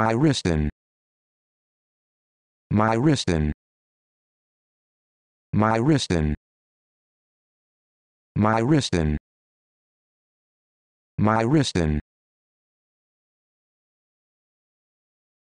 My wriston. My wriston. My wriston. My wriston. My wriston.